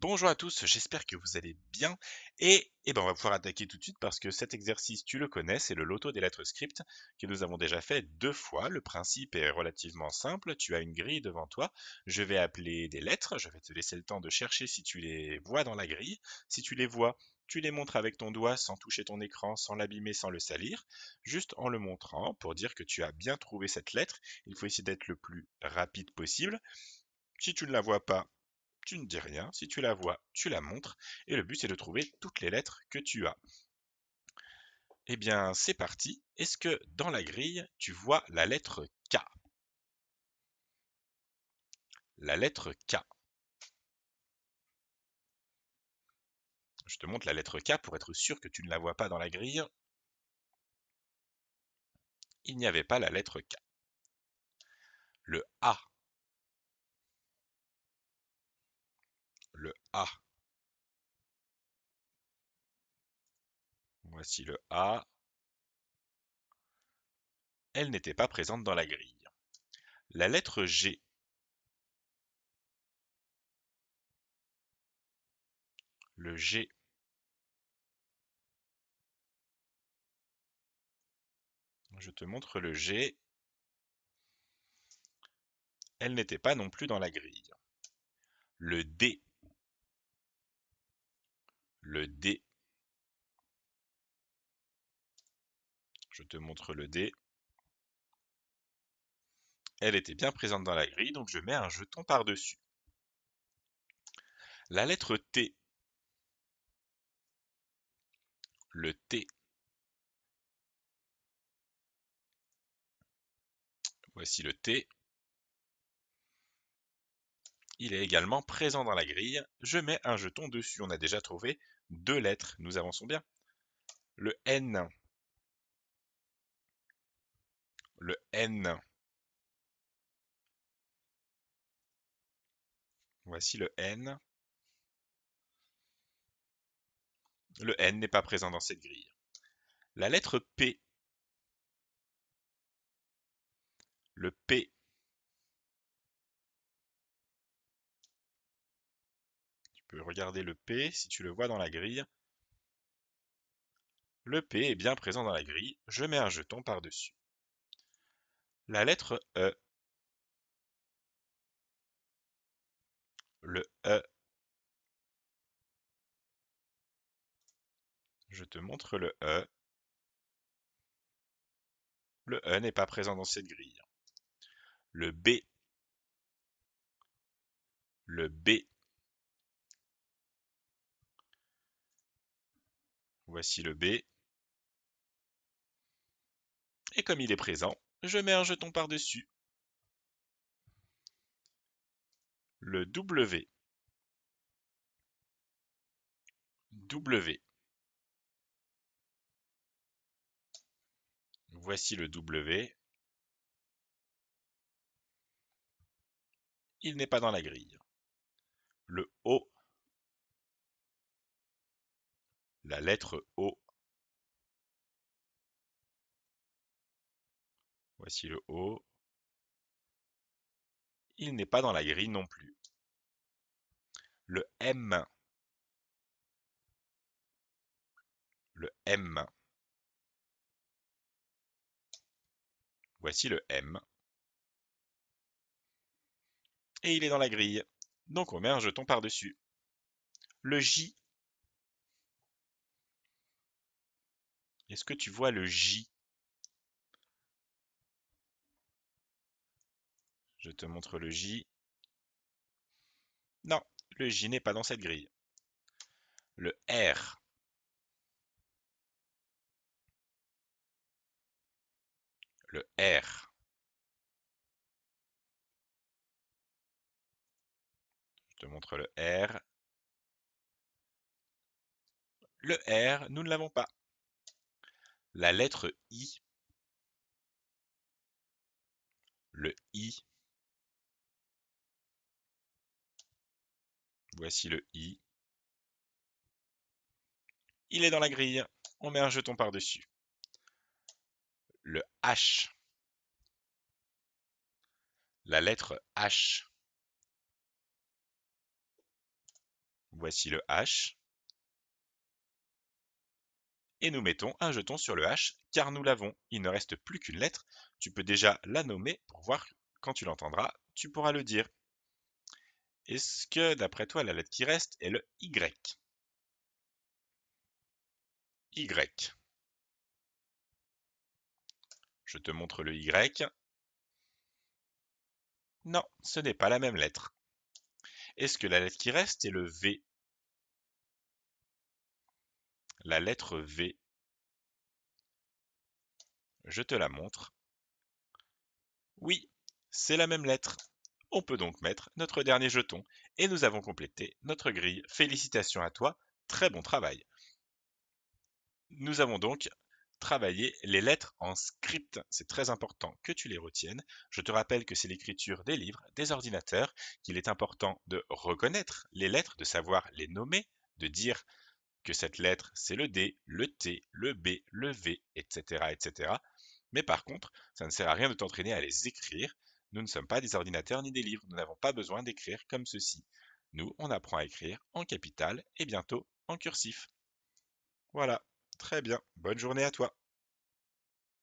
Bonjour à tous, j'espère que vous allez bien. Et, eh ben on va pouvoir attaquer tout de suite parce que cet exercice, tu le connais, c'est le loto des lettres script que nous avons déjà fait deux fois. Le principe est relativement simple, tu as une grille devant toi, je vais appeler des lettres, je vais te laisser le temps de chercher si tu les vois dans la grille. Si tu les vois, tu les montres avec ton doigt sans toucher ton écran, sans l'abîmer, sans le salir, juste en le montrant pour dire que tu as bien trouvé cette lettre. Il faut essayer d'être le plus rapide possible. Si tu ne la vois pas, tu ne dis rien. Si tu la vois, tu la montres. Et le but, c'est de trouver toutes les lettres que tu as. Eh bien, c'est parti. Est-ce que dans la grille, tu vois la lettre K La lettre K. Je te montre la lettre K pour être sûr que tu ne la vois pas dans la grille. Il n'y avait pas la lettre K. Le A Voici le A. Elle n'était pas présente dans la grille. La lettre G. Le G Je te montre le G. Elle n'était pas non plus dans la grille. Le D le D, Je te montre le D, Elle était bien présente dans la grille, donc je mets un jeton par-dessus. La lettre T. Le T. Voici le T. Il est également présent dans la grille. Je mets un jeton dessus. On a déjà trouvé deux lettres. Nous avançons bien. Le N. Le N. Voici le N. Le N n'est pas présent dans cette grille. La lettre P. Le P Regardez le P si tu le vois dans la grille. Le P est bien présent dans la grille, je mets un jeton par-dessus. La lettre E. Le E. Je te montre le E. Le E n'est pas présent dans cette grille. Le B. Le B. Voici le B. Et comme il est présent, je mets un jeton par-dessus. Le W. W. Voici le W. Il n'est pas dans la grille. Le O. la lettre O. Voici le O. Il n'est pas dans la grille non plus. Le M. Le M. Voici le M. Et il est dans la grille. Donc on met un jeton par-dessus. Le J Est-ce que tu vois le J Je te montre le J. Non, le J n'est pas dans cette grille. Le R. Le R. Je te montre le R. Le R, nous ne l'avons pas. La lettre I, le I, voici le I, il est dans la grille, on met un jeton par-dessus. Le H, la lettre H, voici le H, et nous mettons un jeton sur le H car nous l'avons. Il ne reste plus qu'une lettre. Tu peux déjà la nommer pour voir quand tu l'entendras, tu pourras le dire. Est-ce que d'après toi la lettre qui reste est le Y Y. Je te montre le Y. Non, ce n'est pas la même lettre. Est-ce que la lettre qui reste est le V la lettre V. Je te la montre. Oui, c'est la même lettre. On peut donc mettre notre dernier jeton et nous avons complété notre grille. Félicitations à toi, très bon travail. Nous avons donc travaillé les lettres en script. C'est très important que tu les retiennes. Je te rappelle que c'est l'écriture des livres, des ordinateurs, qu'il est important de reconnaître les lettres, de savoir les nommer, de dire que cette lettre, c'est le D, le T, le B, le V, etc., etc. Mais par contre, ça ne sert à rien de t'entraîner à les écrire. Nous ne sommes pas des ordinateurs ni des livres, nous n'avons pas besoin d'écrire comme ceci. Nous, on apprend à écrire en capital et bientôt en cursif. Voilà, très bien, bonne journée à toi.